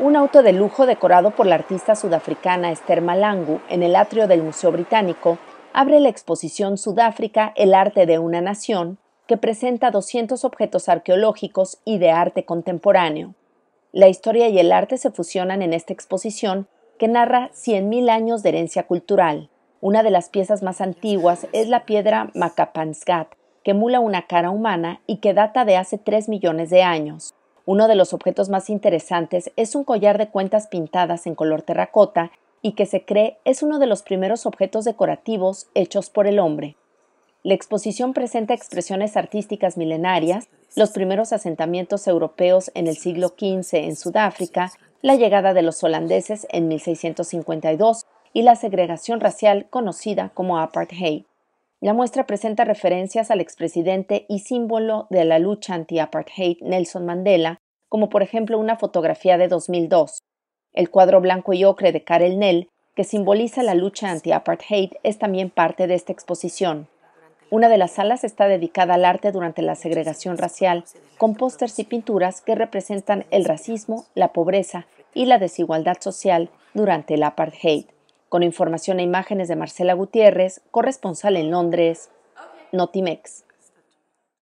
un auto de lujo decorado por la artista sudafricana Esther Malangu en el atrio del Museo Británico abre la exposición Sudáfrica, el arte de una nación, que presenta 200 objetos arqueológicos y de arte contemporáneo. La historia y el arte se fusionan en esta exposición que narra 100.000 años de herencia cultural. Una de las piezas más antiguas es la piedra Makapansgat, que emula una cara humana y que data de hace 3 millones de años. Uno de los objetos más interesantes es un collar de cuentas pintadas en color terracota y que se cree es uno de los primeros objetos decorativos hechos por el hombre. La exposición presenta expresiones artísticas milenarias, los primeros asentamientos europeos en el siglo XV en Sudáfrica, la llegada de los holandeses en 1652 y la segregación racial conocida como apartheid. La muestra presenta referencias al expresidente y símbolo de la lucha anti-apartheid Nelson Mandela, como por ejemplo una fotografía de 2002. El cuadro blanco y ocre de Karel Nell, que simboliza la lucha anti-apartheid, es también parte de esta exposición. Una de las salas está dedicada al arte durante la segregación racial, con pósters y pinturas que representan el racismo, la pobreza y la desigualdad social durante el apartheid con información e imágenes de Marcela Gutiérrez, corresponsal en Londres, Notimex.